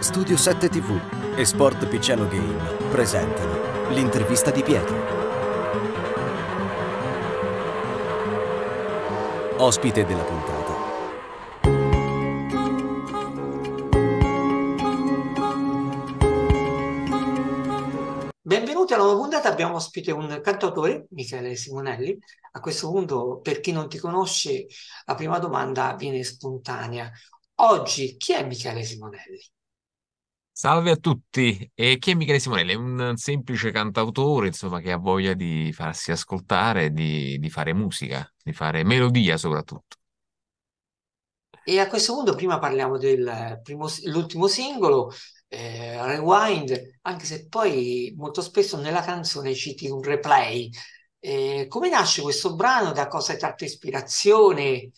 Studio 7 TV e Sport Picciano Game presentano l'intervista di Pietro. Ospite della puntata. Benvenuti alla nuova puntata, abbiamo ospite un cantautore, Michele Simonelli. A questo punto, per chi non ti conosce, la prima domanda viene spontanea. Oggi chi è Michele Simonelli? Salve a tutti, e chi è Michele Simonelli? È un semplice cantautore, insomma, che ha voglia di farsi ascoltare, di, di fare musica, di fare melodia soprattutto. E a questo punto prima parliamo dell'ultimo singolo, eh, Rewind, anche se poi molto spesso nella canzone citi un replay. Eh, come nasce questo brano? Da cosa è tratta ispirazione?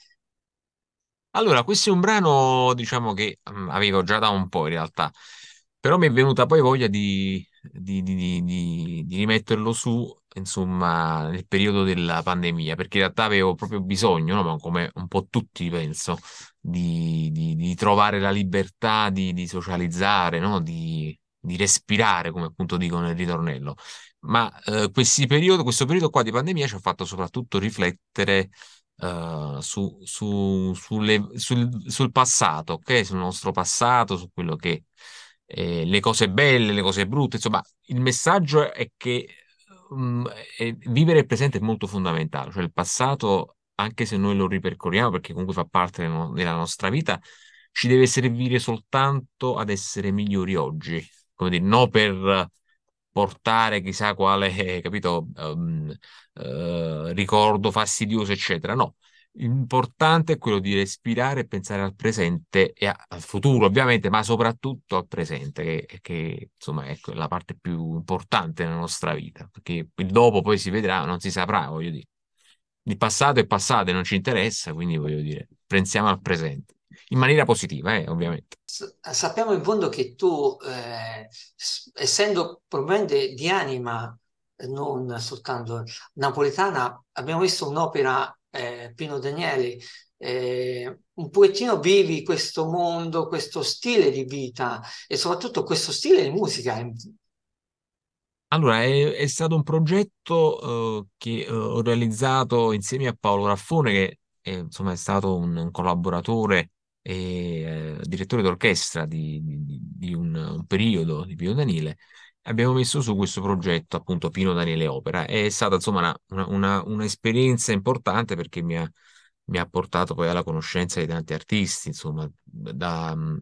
Allora, questo è un brano, diciamo, che mm, avevo già da un po' in realtà. Però mi è venuta poi voglia di, di, di- di- di rimetterlo su, insomma, nel periodo della pandemia, perché in realtà avevo proprio bisogno, no? come un po' tutti penso, di, di- di trovare la libertà di, di socializzare, no? Di, di respirare, come appunto dico nel ritornello. Ma eh, questi periodo, questo periodo qua di pandemia ci ha fatto soprattutto riflettere eh, su, su- sulle- sul, sul passato, ok? Sul nostro passato, su quello che eh, le cose belle, le cose brutte, insomma, il messaggio è che mh, mm, è, vivere il presente è molto fondamentale, cioè il passato, anche se noi lo ripercorriamo perché comunque fa parte no, della nostra vita, ci deve servire soltanto ad essere migliori oggi, come dire, no per portare chissà quale, eh, capito, um, uh, ricordo fastidioso, eccetera, no Importante è quello di respirare e pensare al presente e al futuro, ovviamente, ma soprattutto al presente, che, che insomma è la parte più importante nella nostra vita, perché il dopo poi si vedrà, non si saprà, voglio dire. Il passato è passato e non ci interessa, quindi voglio dire, pensiamo al presente in maniera positiva, eh, ovviamente. sappiamo in fondo che tu, eh, essendo probabilmente di anima eh, non soltanto napoletana, abbiamo visto un'opera eh, Pino Danieli, eh, un pochettino vivi questo mondo, questo stile di vita e soprattutto questo stile di musica allora, è, è, stato un progetto uh, che uh, ho realizzato insieme a Paolo Raffone, che è, eh, insomma, è stato un, un collaboratore e eh, direttore d'orchestra di, di, di un, un, periodo di Pino Danile abbiamo messo su questo progetto, appunto Pino Daniele Opera. È stata insomma un'esperienza importante perché mi ha, mi ha, portato poi alla conoscenza di tanti artisti, insomma, da, mm,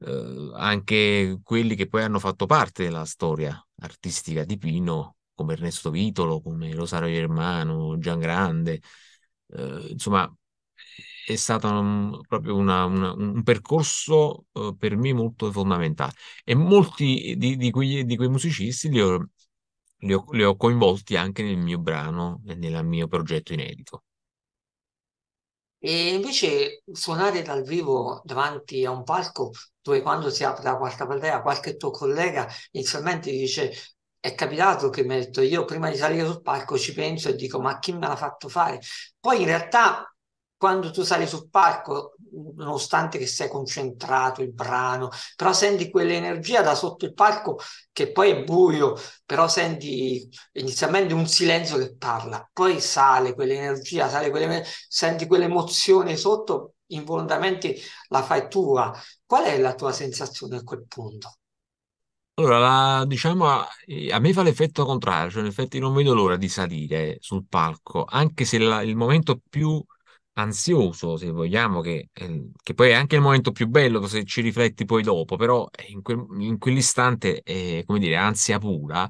eh, anche quelli che poi hanno fatto parte della storia artistica di Pino, come Ernesto Vitolo, come Rosario Germano, Gian Grande. Eh, insomma, è stato un, proprio una, una, un percorso uh, per me molto fondamentale e molti di, di, quegli, di quei musicisti li ho, li, ho, li ho, coinvolti anche nel mio brano e nel mio progetto inedito. E invece suonare dal vivo davanti a un palco dove quando si apre la quarta platea qualche tuo collega inizialmente dice è capitato che mi ha detto io prima di salire sul palco ci penso e dico ma chi me l'ha fatto fare? Poi in realtà quando tu sali sul palco, nonostante che sei concentrato il brano, però senti quell'energia da sotto il palco che poi è buio, però senti inizialmente un silenzio che parla, poi sale quell'energia, sale quelle, senti quell'emozione sotto, involontariamente la fai tua. Qual è la tua sensazione a quel punto? Allora, la, diciamo, a, me fa l'effetto contrario, cioè in effetti non vedo l'ora di salire sul palco, anche se la, il momento più ansioso, se vogliamo, che, eh, che, poi è anche il momento più bello se ci rifletti poi dopo, però in, quel, in quell'istante, eh, come dire, ansia pura,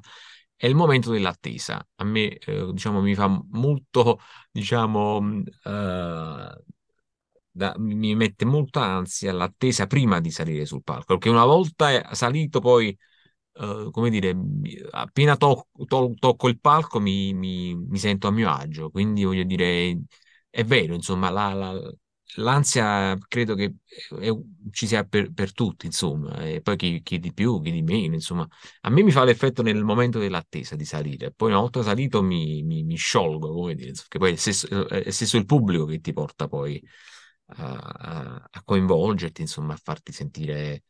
è il momento dell'attesa. A me, eh, diciamo, mi fa molto, diciamo, mm, eh, da, mi mette molta ansia l'attesa prima di salire sul palco, perché una volta salito poi... Uh, come dire, appena to- to- tocco il palco mi, mi, mi, sento a mio agio, quindi voglio dire, è vero, insomma, la, la, l'ansia credo che è, ci sia per, per, tutti, insomma, e poi chi, chi, di più, chi di meno, insomma. A me mi fa l'effetto nel momento dell'attesa di salire, poi una volta salito mi, mi, mi sciolgo, come dire, che poi è stesso, è stesso, il pubblico che ti porta poi a, a, a coinvolgerti, insomma, a farti sentire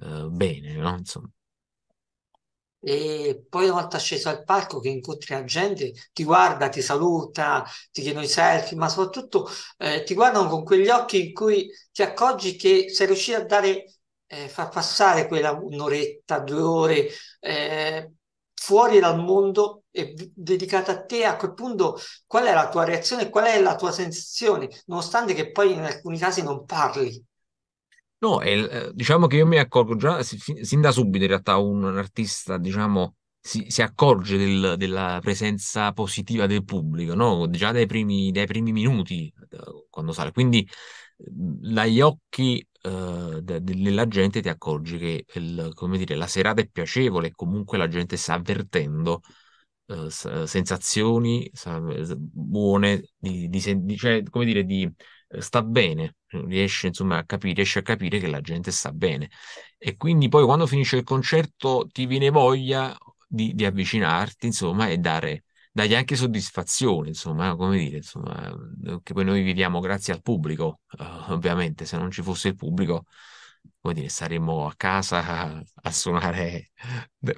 uh, bene, no? Insomma e poi una volta sceso al parco che incontri la gente, ti guarda, ti saluta, ti chiedono i selfie, ma soprattutto eh, ti guardano con quegli occhi in cui ti accorgi che sei riuscito a dare, eh, far passare quella un'oretta, due ore eh, fuori dal mondo e dedicata a te. A quel punto qual è la tua reazione, qual è la tua sensazione, nonostante che poi in alcuni casi non parli. No, è, eh, diciamo che io mi accorgo già sin da subito in realtà un, artista, diciamo, si, si accorge del, della presenza positiva del pubblico, no? Già dai primi, dai primi minuti eh, quando sale. Quindi mhmm, dagli occhi eh, della gente ti accorgi che il, dire, la serata è piacevole e comunque la gente sta avvertendo eh, sensazioni buone di, di, di, cioè, come dire, di sta bene, riesce insomma a capire, riesce a capire che la gente sta bene e quindi poi quando finisce il concerto ti viene voglia di, di avvicinarti insomma e dare, dargli anche soddisfazione insomma come dire insomma che poi noi viviamo grazie al pubblico uh, ovviamente se non ci fosse il pubblico come dire saremmo a casa a, a suonare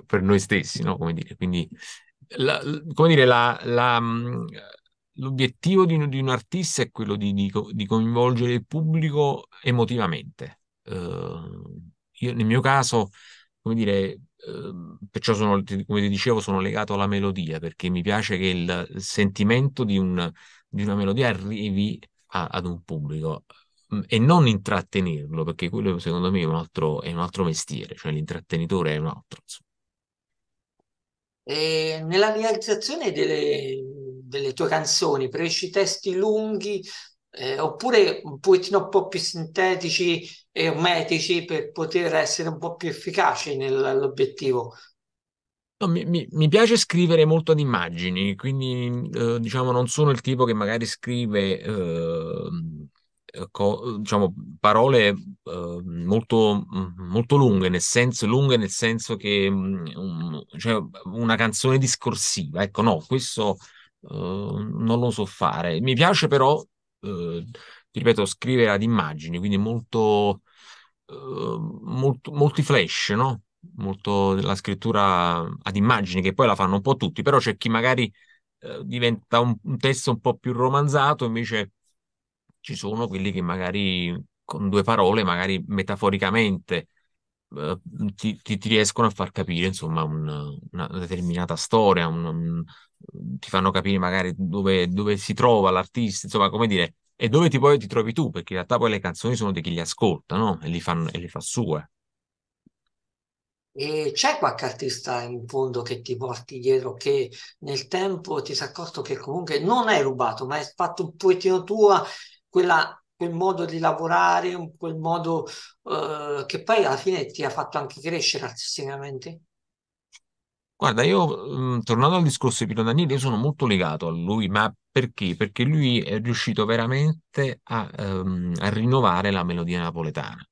per noi stessi no come dire quindi la, come dire la, la mm, l'obiettivo di, di, un artista è quello di, di, di coinvolgere il pubblico emotivamente. Uh, io, nel mio caso, come dire, uh, perciò sono, come ti dicevo, sono legato alla melodia perché mi piace che il, sentimento di, un, una melodia arrivi a, ad un pubblico mm, e non intrattenerlo, perché quello secondo me è un altro, è un altro mestiere, cioè l'intrattenitore è un altro. nella realizzazione delle, delle tue canzoni, preferisci testi lunghi eh, oppure un pochettino un po' più sintetici e ometici per poter essere un po' più efficaci nell'obiettivo? No, mi, mi, piace scrivere molto ad immagini, quindi eh, diciamo non sono il tipo che magari scrive eh, co- diciamo, parole eh, molto, molto lunghe, nel senso, lunghe nel senso che um, cioè, una canzone discorsiva. Ecco, no, questo Ehm, non lo so fare. Mi piace però, ehm, ti ripeto, scrivere ad immagini, quindi molto, ehm, molto molti flash, no? Molto la scrittura ad immagini, che poi la fanno un po' tutti, però c'è chi magari diventa un, un testo un po' più romanzato, invece ci sono quelli che magari con due parole, magari metaforicamente, Ehm, ti, ti, ti, riescono a far capire insomma un, una determinata storia, un, un, ti fanno capire magari dove, dove, si trova l'artista, insomma come dire, e dove ti, poi ti trovi tu, perché in realtà poi le canzoni sono di chi li ascolta, no? E, li fanno, e le fa sue. E c'è qualche artista in fondo che ti porti dietro, che nel tempo ti sei accorto che comunque non è rubato, ma è fatto un pochettino tua quella quel modo di lavorare, quel modo eh, che poi alla fine ti ha fatto anche crescere artisticamente? Guarda, io mm, tornando al discorso di Pino Daniele, io sono molto legato a lui, ma perché? Perché lui è riuscito veramente a, ehm, a rinnovare la melodia napoletana,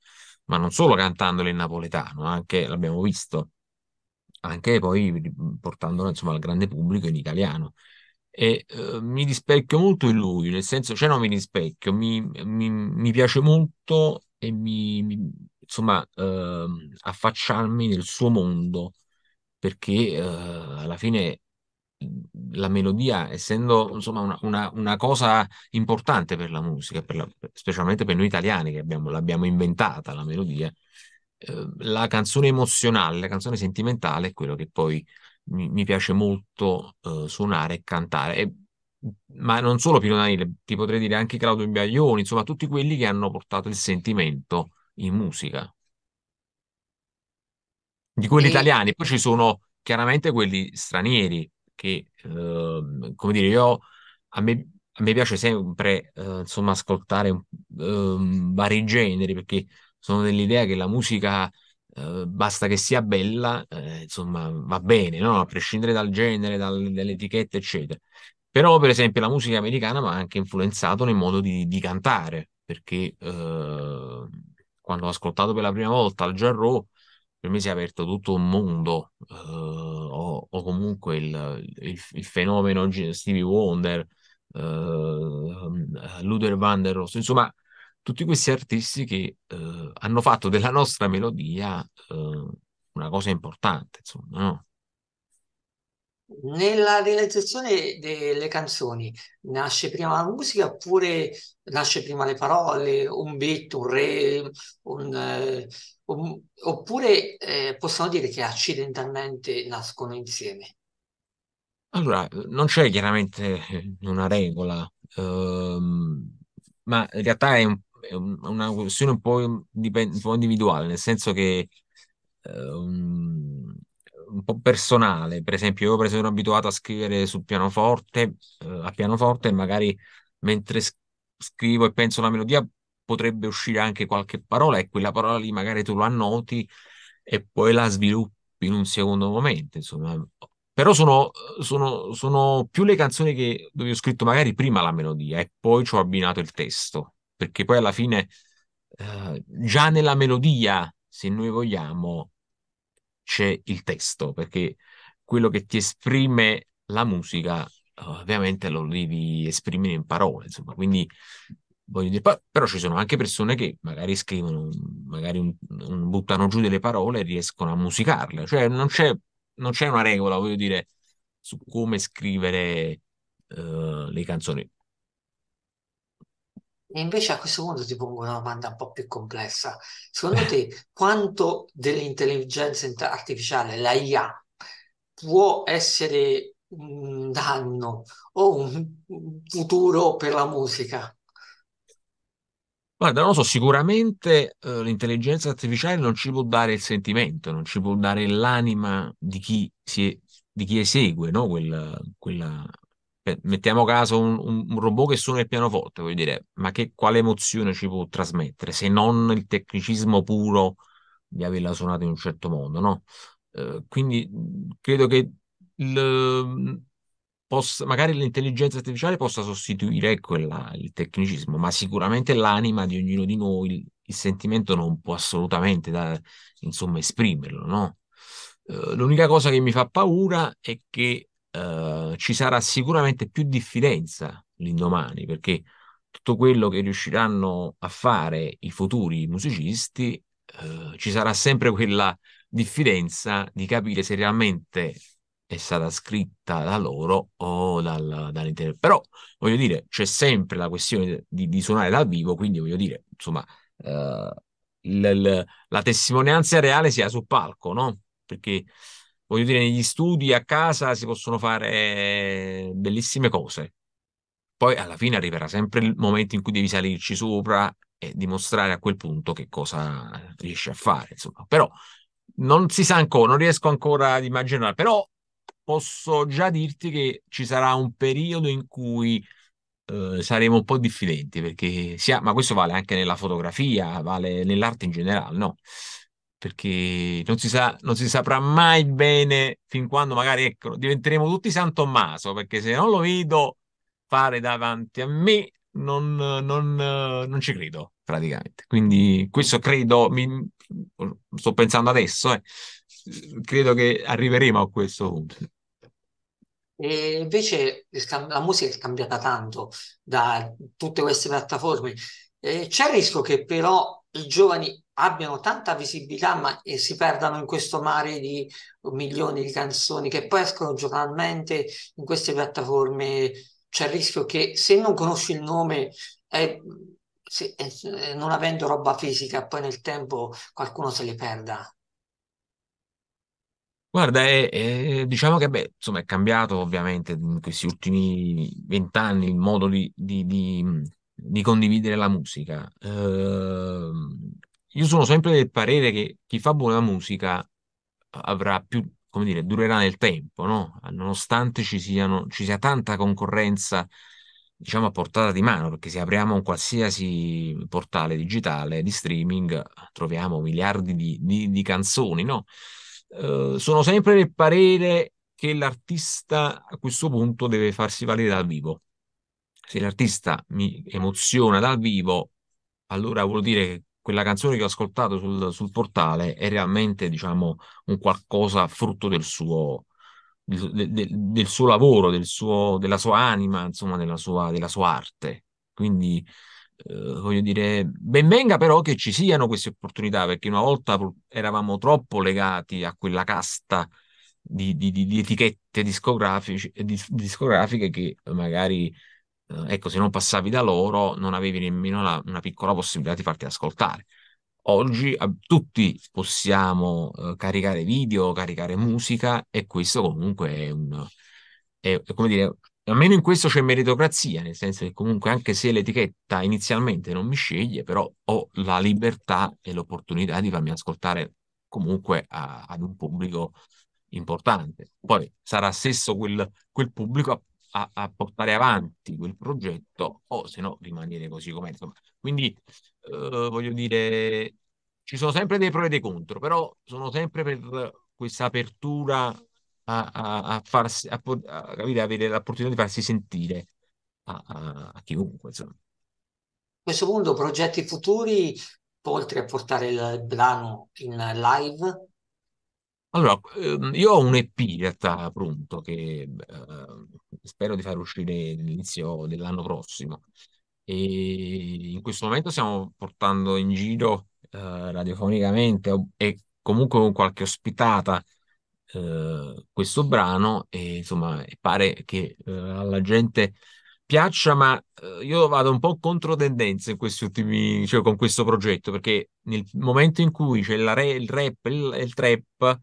ma non solo cantandola in napoletano, anche l'abbiamo visto, anche poi portandola insomma, al grande pubblico in italiano e eh, mi rispecchio molto in lui, nel senso, cioè non mi rispecchio, mi, mi, mi piace molto e mi, mi insomma, eh, affacciarmi nel suo mondo, perché eh, alla fine la melodia, essendo insomma una, una, una, cosa importante per la musica, per la, specialmente per noi italiani che abbiamo, l'abbiamo inventata la melodia, eh, la canzone emozionale, la canzone sentimentale è quello che poi mi, mi piace molto eh, suonare e cantare. E, ma non solo Pino Danile, ti potrei dire anche Claudio Biaglioni, insomma tutti quelli che hanno portato il sentimento in musica. Di quelli e... italiani, poi ci sono chiaramente quelli stranieri che, eh, come dire, io a me, a me piace sempre eh, insomma ascoltare ehm, vari generi perché sono dell'idea che la musica Ehm, basta che sia bella, eh, insomma, va bene, no? a prescindere dal genere, dal, dalle eccetera. Però, per esempio, la musica americana mi ha anche influenzato nel modo di, di cantare, perché eh, quando ho ascoltato per la prima volta il Jarro, per me si è aperto tutto un mondo, eh, o, o, comunque il, il, il, fenomeno Stevie Wonder, eh, Luther Vandross, insomma, tutti questi artisti che eh, hanno fatto della nostra melodia eh, una cosa importante, insomma, no? Nella realizzazione delle canzoni nasce prima la musica oppure nasce prima le parole, un beat, un re, un, eh, un, oppure eh, possiamo dire che accidentalmente nascono insieme? Allora, non c'è chiaramente eh, una regola, ehm, ma in realtà è un è una questione un po', dipend- un po individuale, nel senso che um, un po' personale. Per esempio, io per esempio, ero abituato a scrivere sul pianoforte, eh, a pianoforte, e magari mentre scrivo e penso alla melodia potrebbe uscire anche qualche parola e quella parola lì magari tu la noti e poi la sviluppi in un secondo momento, insomma. Però sono, sono, sono più le canzoni che, dove ho scritto magari prima la melodia e poi ci ho abbinato il testo perché poi alla fine eh, già nella melodia, se noi vogliamo, c'è il testo, perché quello che ti esprime la musica eh, ovviamente lo devi esprimere in parole, insomma, quindi voglio dire, però ci sono anche persone che magari scrivono, magari un, un buttano giù delle parole e riescono a musicarle, cioè non c'è, non c'è una regola, voglio dire, su come scrivere uh, le canzoni. E invece a questo punto ti pongo una domanda un po' più complessa. Secondo te quanto dell'intelligenza artificiale, la IA, può essere un danno o un futuro per la musica? Guarda, non lo so, sicuramente eh, l'intelligenza artificiale non ci può dare il sentimento, non ci può dare l'anima di chi, si, di chi esegue no? quella, quella, cioè, mettiamo a caso un, un, un, robot che suona il pianoforte, voglio dire, ma che, quale emozione ci può trasmettere se non il tecnicismo puro di averla suonata in un certo modo, no? Eh, quindi mhmm, credo che il, mhmm, possa, magari l'intelligenza artificiale possa sostituire quella, il tecnicismo, ma sicuramente l'anima di ognuno di noi, il, il sentimento non può assolutamente da, insomma, esprimerlo, no? Eh, l'unica cosa che mi fa paura è che eh, ci sarà sicuramente più diffidenza l'indomani, perché tutto quello che riusciranno a fare i futuri musicisti, eh, ci sarà sempre quella diffidenza di capire se realmente è stata scritta da loro o dal, dall'interno. Però, voglio dire, c'è sempre la questione di, di suonare dal vivo, quindi voglio dire, insomma, eh, il, il, la testimonianza reale sia sul palco, no? Perché voglio dire, negli studi a casa si possono fare eh, bellissime cose. Poi alla fine arriverà sempre il momento in cui devi salirci sopra e dimostrare a quel punto che cosa riesci a fare. Insomma, però non si sa ancora, non riesco ancora ad immaginare, però posso già dirti che ci sarà un periodo in cui eh, saremo un po' diffidenti, perché sia, ma questo vale anche nella fotografia, vale nell'arte in generale, no? perché non si, sa, non si saprà mai bene fin quando magari ecco, diventeremo tutti San Tommaso, perché se non lo vedo fare davanti a me non, non, non ci credo praticamente. Quindi questo credo, mi, sto pensando adesso, eh, credo che arriveremo a questo punto. E invece la musica è cambiata tanto da tutte queste piattaforme. Eh, c'è il rischio che però i giovani abbiano tanta visibilità ma e eh, si perdano in questo mare di milioni di canzoni che poi escono giornalmente in queste piattaforme. C'è il rischio che se non conosci il nome, eh, se, eh, eh, non avendo roba fisica, poi nel tempo qualcuno se le perda. Guarda, è, è, diciamo che beh, insomma, è cambiato ovviamente in questi ultimi vent'anni il modo di, di, di di condividere la musica. Eh, io sono sempre del parere che chi fa buona musica avrà più, come dire, durerà nel tempo, no? nonostante ci, siano, ci sia tanta concorrenza, diciamo, a portata di mano, perché se apriamo un qualsiasi portale digitale di streaming troviamo miliardi di, di, di canzoni, no? Eh, sono sempre del parere che l'artista a questo punto deve farsi valere dal vivo se l'artista mi emoziona dal vivo, allora vuol dire che quella canzone che ho ascoltato sul, sul portale è realmente, diciamo, un qualcosa frutto del suo, del, del, del suo lavoro, del suo, della sua anima, insomma, della sua, della sua arte. Quindi, eh, voglio dire, ben venga però che ci siano queste opportunità, perché una volta eravamo troppo legati a quella casta di, di, di, di etichette eh, discografiche che magari eh, ecco, se non passavi da loro non avevi nemmeno la, una piccola possibilità di farti ascoltare. Oggi a, eh, tutti possiamo eh, caricare video, caricare musica e questo comunque è un... È, è come dire, almeno in questo c'è meritocrazia, nel senso che comunque anche se l'etichetta inizialmente non mi sceglie, però ho la libertà e l'opportunità di farmi ascoltare comunque a, ad un pubblico importante. Poi sarà stesso quel, quel pubblico a a, a, portare avanti quel progetto o se no rimanere così com'è. Insomma. Quindi eh, voglio dire, ci sono sempre dei pro e dei contro, però sono sempre per questa apertura a, a, a farsi, a, a capire, avere l'opportunità di farsi sentire a, chiunque. Insomma. A questo punto, progetti futuri, oltre a portare il brano in live, allora, ehm, io ho un EP in realtà pronto che ehm, spero di far uscire all'inizio dell'anno prossimo. E in questo momento stiamo portando in giro eh, radiofonicamente e comunque con qualche ospitata eh, questo brano e insomma pare che eh, alla gente piaccia, ma eh, io vado un po' contro tendenze in questi ultimi, cioè con questo progetto, perché nel momento in cui c'è la re- il rap e il, il trap,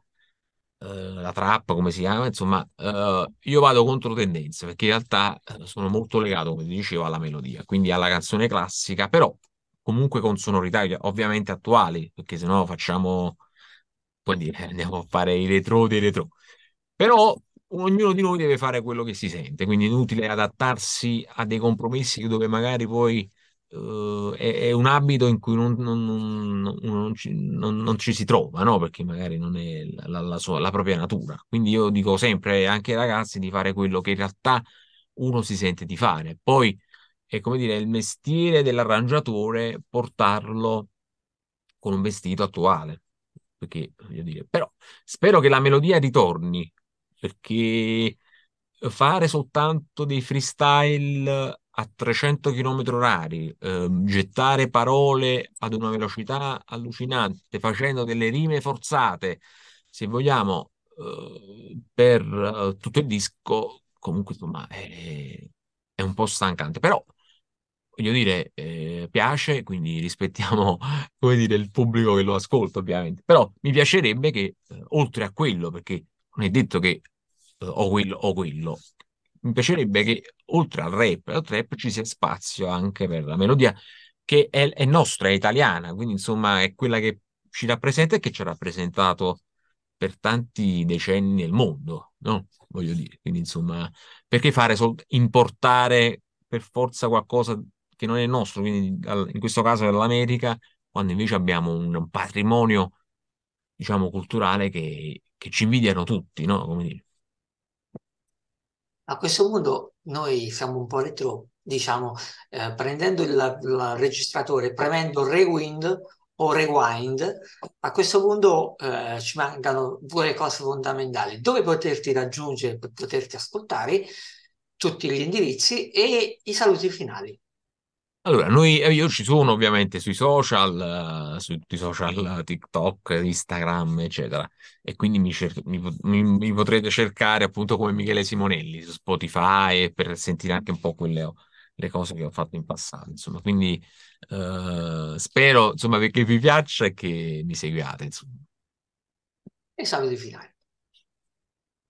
eh, la trappa, come si chiama, insomma, eh, io vado contro tendenza perché in realtà eh, sono molto legato, come ti dicevo, alla melodia, quindi alla canzone classica, però comunque con sonorità ovviamente attuali, perché se no facciamo, puoi dire, andiamo a fare i retro dei retro. Però ognuno di noi deve fare quello che si sente, quindi è inutile adattarsi a dei compromessi dove magari poi Uh, è, è, un abito in cui non, non, non, non ci, ci, si trova, no? perché magari non è la, la, sua, la, propria natura. Quindi io dico sempre anche ai ragazzi di fare quello che in realtà uno si sente di fare. Poi è come dire il mestiere dell'arrangiatore portarlo con un vestito attuale. Perché, voglio dire, però spero che la melodia ritorni perché fare soltanto dei freestyle a 300 km/h, eh, gettare parole ad una velocità allucinante, facendo delle rime forzate, se vogliamo, eh, per eh, tutto il disco, comunque insomma è, è un po' stancante, però voglio dire, eh, piace, quindi rispettiamo, come dire, il pubblico che lo ascolta, ovviamente. Però mi piacerebbe che, eh, oltre a quello, perché non è detto che o quello o quello. Mi piacerebbe che oltre al rap, e al trap ci sia spazio anche per la melodia che è, è nostra, è italiana, quindi insomma è quella che ci rappresenta e che ci ha rappresentato per tanti decenni nel mondo, no? Voglio dire, quindi insomma, perché fare sol- importare per forza qualcosa che non è nostro, quindi in questo caso dall'America, quando invece abbiamo un patrimonio, diciamo, culturale che, che ci invidiano tutti, no? Come dire. A questo punto noi siamo un po' retro, diciamo, eh, prendendo il, registratore, premendo rewind o rewind, a questo punto eh, ci mancano due cose fondamentali, dove poterti raggiungere, per poterti ascoltare, tutti gli indirizzi e i saluti finali. Allora, noi, eh, io ci sono ovviamente sui social, eh, su tutti i social, eh, TikTok, Instagram, eccetera, e quindi mi, cer- mi, mi- mi potrete cercare appunto come Michele Simonelli su Spotify per sentire anche un po' quelle, le cose che ho fatto in passato, insomma, quindi eh, spero, insomma, che vi piaccia e che mi seguiate, insomma. Esame di finale.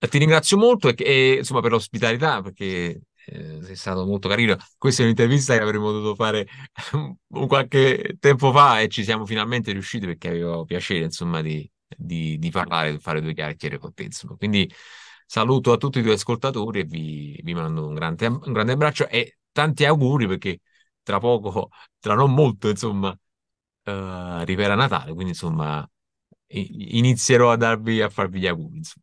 Ti ringrazio molto e, e, insomma, per l'ospitalità, perché eh, sei stato molto carino. Questa è un'intervista che avremmo dovuto fare qualche tempo fa e ci siamo finalmente riusciti perché avevo piacere insomma di, di, di parlare, di fare due chiacchiere con te. Insomma. Quindi saluto a tutti i tuoi ascoltatori e vi, vi mando un grande, un grande abbraccio e tanti auguri perché tra poco, tra non molto insomma, eh, arriverà Natale, quindi insomma inizierò a darvi a farvi gli auguri. Insomma.